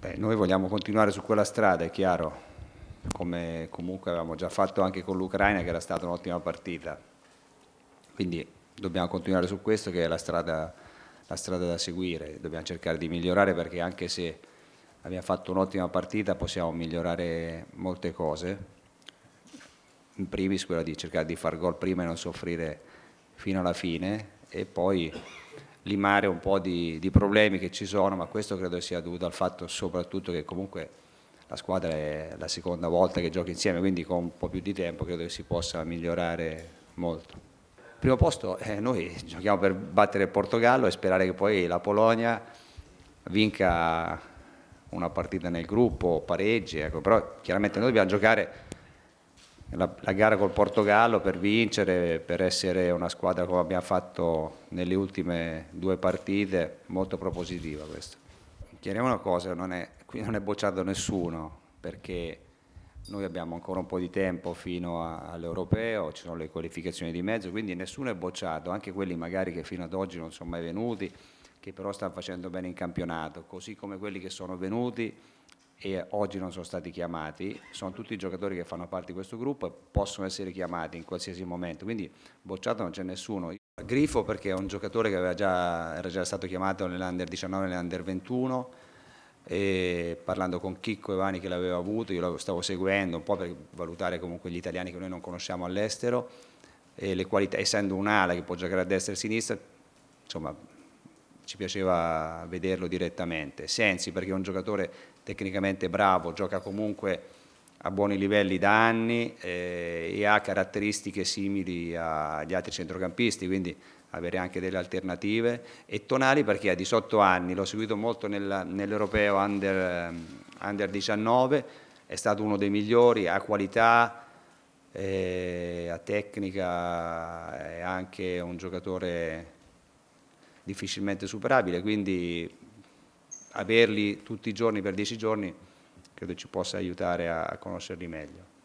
Beh, noi vogliamo continuare su quella strada, è chiaro, come comunque avevamo già fatto anche con l'Ucraina che era stata un'ottima partita. Quindi dobbiamo continuare su questo che è la strada, la strada da seguire, dobbiamo cercare di migliorare perché anche se abbiamo fatto un'ottima partita possiamo migliorare molte cose, in primis quella di cercare di far gol prima e non soffrire fino alla fine e poi limare un po' di, di, problemi che ci sono, ma questo credo sia dovuto al fatto soprattutto che comunque la squadra è la seconda volta che gioca insieme, quindi con un po' più di tempo credo che si possa migliorare molto. Primo posto, eh, noi giochiamo per battere il Portogallo e sperare che poi la Polonia vinca una partita nel gruppo, pareggi, ecco. però chiaramente noi dobbiamo giocare la, la, gara col Portogallo per vincere, per essere una squadra come abbiamo fatto nelle ultime due partite, molto propositiva questa. Chiariamo una cosa, non è, qui non è bocciato nessuno perché noi abbiamo ancora un po' di tempo fino all'europeo, ci sono le qualificazioni di mezzo, quindi nessuno è bocciato, anche quelli magari che fino ad oggi non sono mai venuti, che però stanno facendo bene in campionato, così come quelli che sono venuti e oggi non sono stati chiamati, sono tutti giocatori che fanno parte di questo gruppo e possono essere chiamati in qualsiasi momento, quindi bocciato non c'è nessuno. Grifo perché è un giocatore che già, era già stato chiamato nell'Under 19 e nell'Under 21 e parlando con Chicco Evani che l'aveva avuto, io lo stavo seguendo un po' per valutare comunque gli italiani che noi non conosciamo all'estero e le qualità, essendo un'ala che può giocare a destra e a sinistra, insomma ci piaceva vederlo direttamente. Sensi perché è un giocatore tecnicamente bravo, gioca comunque a buoni livelli da anni eh, e ha caratteristiche simili agli altri centrocampisti, quindi avere anche delle alternative. E Tonali perché ha 18 anni, l'ho seguito molto nell'europeo under, ehm, under 19, è stato uno dei migliori, ha qualità, eh, ha tecnica, è anche un giocatore difficilmente superabile, quindi averli tutti i giorni per dieci giorni credo ci possa aiutare a conoscerli meglio.